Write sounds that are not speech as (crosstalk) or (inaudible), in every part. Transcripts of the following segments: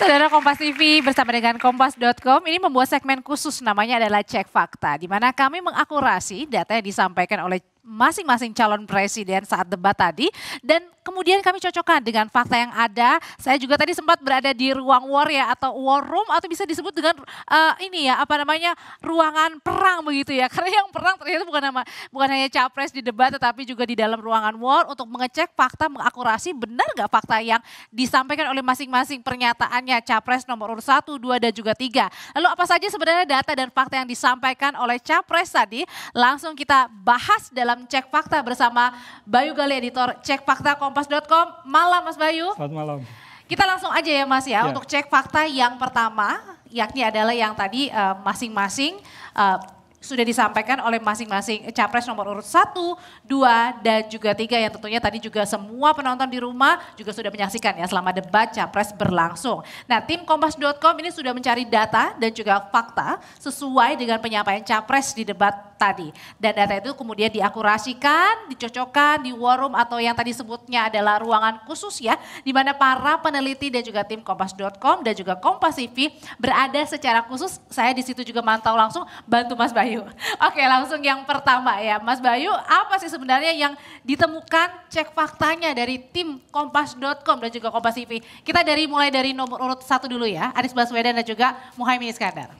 Saudara Kompas TV bersama dengan Kompas.com ini membuat segmen khusus namanya adalah Cek Fakta. Di mana kami mengakurasi data yang disampaikan oleh masing-masing calon presiden saat debat tadi dan kemudian kami cocokkan dengan fakta yang ada. Saya juga tadi sempat berada di ruang war ya atau war room atau bisa disebut dengan uh, ini ya apa namanya ruangan perang begitu ya. (laughs) Karena yang perang ternyata bukan nama bukan hanya capres di debat tetapi juga di dalam ruangan war untuk mengecek fakta mengakurasi benar nggak fakta yang disampaikan oleh masing-masing pernyataannya capres nomor urut satu, dua dan juga tiga. Lalu apa saja sebenarnya data dan fakta yang disampaikan oleh capres tadi? Langsung kita bahas dalam cek fakta bersama Bayu Gali editor Cek Fakta Kompas kompas.com. Malam Mas Bayu. Selamat malam. Kita langsung aja ya Mas ya, ya. untuk cek fakta yang pertama, yakni adalah yang tadi eh, masing-masing uh, uh, sudah disampaikan oleh masing-masing capres nomor urut 1, 2, dan juga 3 yang tentunya tadi juga semua penonton di rumah juga sudah menyaksikan ya selama debat capres berlangsung. Nah tim Kompas.com ini sudah mencari data dan juga fakta sesuai dengan penyampaian capres di debat tadi. Dan data itu kemudian diakurasikan, dicocokkan di war room atau yang tadi sebutnya adalah ruangan khusus ya, di mana para peneliti dan juga tim kompas.com dan juga Kompas TV berada secara khusus. Saya di situ juga mantau langsung bantu Mas Bayu. (laughs) Oke, langsung yang pertama ya, Mas Bayu, apa sih sebenarnya yang ditemukan cek faktanya dari tim kompas.com dan juga Kompas TV. Kita dari mulai dari nomor urut satu dulu ya, Anies Baswedan dan juga Muhaimin Iskandar.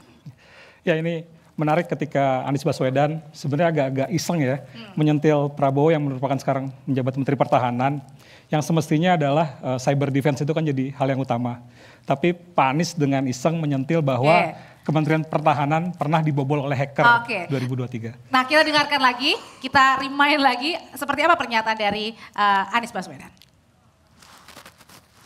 Ya ini menarik ketika Anies Baswedan sebenarnya agak-agak iseng ya hmm. menyentil Prabowo yang merupakan sekarang menjabat Menteri Pertahanan yang semestinya adalah uh, cyber defense itu kan jadi hal yang utama. Tapi Pak Anies dengan iseng menyentil bahwa eh. Kementerian Pertahanan pernah dibobol oleh hacker okay. 2023. Nah kita dengarkan lagi, kita remind lagi seperti apa pernyataan dari uh, Anies Baswedan.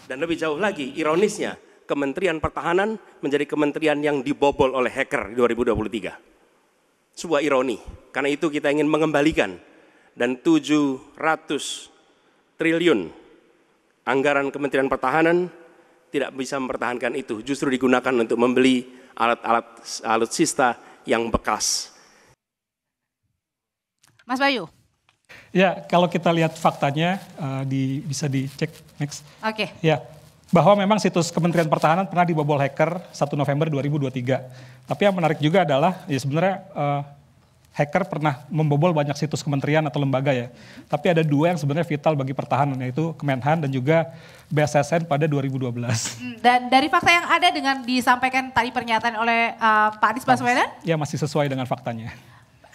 Dan lebih jauh lagi, ironisnya Kementerian Pertahanan menjadi kementerian yang dibobol oleh hacker di 2023. Sebuah ironi, karena itu kita ingin mengembalikan dan 700 triliun anggaran Kementerian Pertahanan tidak bisa mempertahankan itu, justru digunakan untuk membeli alat-alat alutsista yang bekas. Mas Bayu. Ya, kalau kita lihat faktanya uh, di bisa dicek next. Oke. Okay. Ya, bahwa memang situs Kementerian Pertahanan pernah dibobol hacker 1 November 2023. Tapi yang menarik juga adalah ya sebenarnya uh, hacker pernah membobol banyak situs kementerian atau lembaga ya. Tapi ada dua yang sebenarnya vital bagi pertahanan yaitu Kemenhan dan juga BSSN pada 2012. Hmm, dan dari fakta yang ada dengan disampaikan tadi pernyataan oleh uh, Pak Anies Baswedan? Ya masih sesuai dengan faktanya.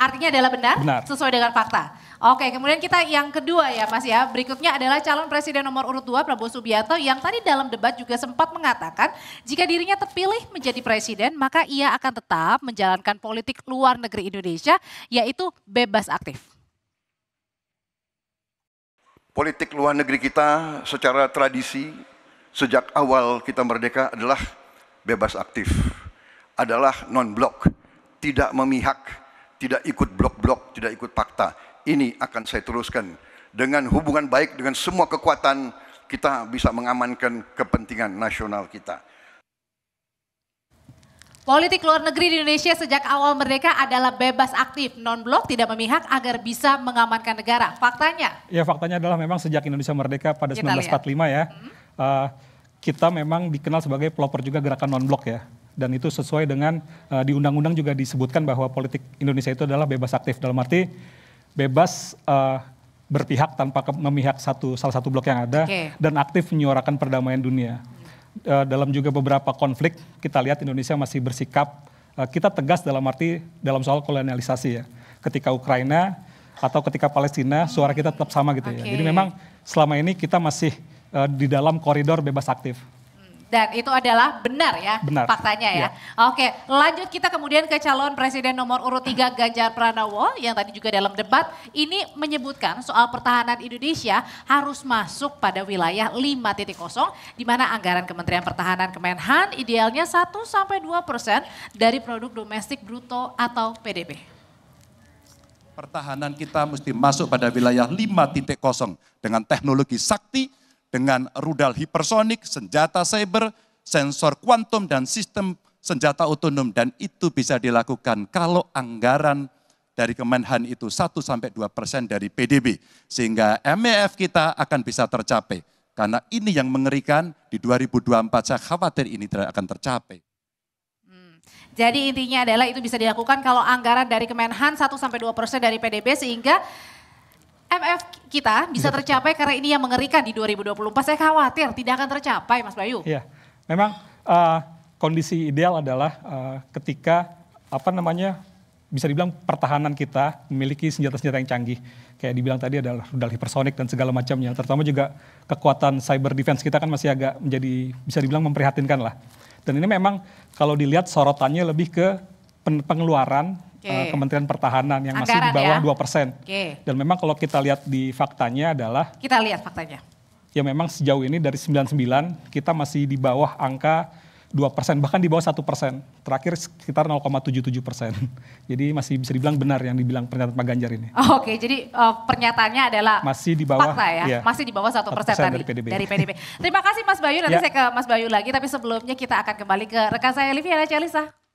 Artinya adalah benar, benar. sesuai dengan fakta. Oke, kemudian kita yang kedua ya Mas ya. Berikutnya adalah calon presiden nomor urut 2 Prabowo Subianto yang tadi dalam debat juga sempat mengatakan jika dirinya terpilih menjadi presiden maka ia akan tetap menjalankan politik luar negeri Indonesia yaitu bebas aktif. Politik luar negeri kita secara tradisi sejak awal kita merdeka adalah bebas aktif, adalah non-blok, tidak memihak, tidak ikut blok-blok, tidak ikut fakta. Ini akan saya teruskan. Dengan hubungan baik dengan semua kekuatan, kita bisa mengamankan kepentingan nasional kita. Politik luar negeri di Indonesia sejak awal merdeka adalah bebas aktif, non-blok, tidak memihak agar bisa mengamankan negara. Faktanya? Ya faktanya adalah memang sejak Indonesia merdeka pada kita 1945 lihat. ya, hmm. uh, kita memang dikenal sebagai pelopor juga gerakan non-blok ya dan itu sesuai dengan uh, di undang-undang juga disebutkan bahwa politik Indonesia itu adalah bebas aktif dalam arti bebas uh, berpihak tanpa memihak satu salah satu blok yang ada okay. dan aktif menyuarakan perdamaian dunia. Uh, dalam juga beberapa konflik kita lihat Indonesia masih bersikap uh, kita tegas dalam arti dalam soal kolonialisasi ya. Ketika Ukraina atau ketika Palestina suara kita tetap sama gitu okay. ya. Jadi memang selama ini kita masih uh, di dalam koridor bebas aktif. Dan itu adalah benar ya benar. faktanya ya. ya. Oke, lanjut kita kemudian ke calon presiden nomor urut 3 Ganjar Pranowo yang tadi juga dalam debat ini menyebutkan soal pertahanan Indonesia harus masuk pada wilayah 5.0 di mana anggaran Kementerian Pertahanan Kemenhan idealnya 1 sampai 2 persen dari produk domestik bruto atau PDB pertahanan kita mesti masuk pada wilayah 5.0 dengan teknologi sakti dengan rudal hipersonik, senjata cyber, sensor kuantum, dan sistem senjata otonom. Dan itu bisa dilakukan kalau anggaran dari Kemenhan itu 1-2 persen dari PDB. Sehingga MEF kita akan bisa tercapai. Karena ini yang mengerikan di 2024 saya khawatir ini tidak akan tercapai. Hmm. Jadi intinya adalah itu bisa dilakukan kalau anggaran dari Kemenhan 1 sampai 2 persen dari PDB sehingga MF e kita bisa iya. tercapai karena ini yang mengerikan di 2024. Saya khawatir tidak akan tercapai, Mas Bayu. Iya, memang uh, kondisi ideal adalah uh, ketika apa namanya bisa dibilang pertahanan kita memiliki senjata-senjata yang canggih. Kayak dibilang tadi adalah rudal hipersonik dan segala macamnya. Terutama juga kekuatan cyber defense kita kan masih agak menjadi bisa dibilang memprihatinkan lah. Dan ini memang kalau dilihat sorotannya lebih ke pengeluaran okay. uh, eh, Kementerian Pertahanan yang Anggaran masih di bawah ya. dua ya. persen. Okay. Dan memang kalau kita lihat di faktanya adalah kita lihat faktanya. Ya memang sejauh ini dari 99 kita masih di bawah angka dua persen bahkan di bawah satu persen terakhir sekitar 0,77 persen (laughs) jadi masih bisa dibilang benar yang dibilang pernyataan Pak Ganjar ini oh, oke okay. jadi uh, pernyataannya adalah masih di bawah fakta ya iya, masih di bawah satu persen dari PDB. dari PDB (laughs) terima kasih Mas Bayu nanti ya. saya ke Mas Bayu lagi tapi sebelumnya kita akan kembali ke rekan saya Livia Celisa.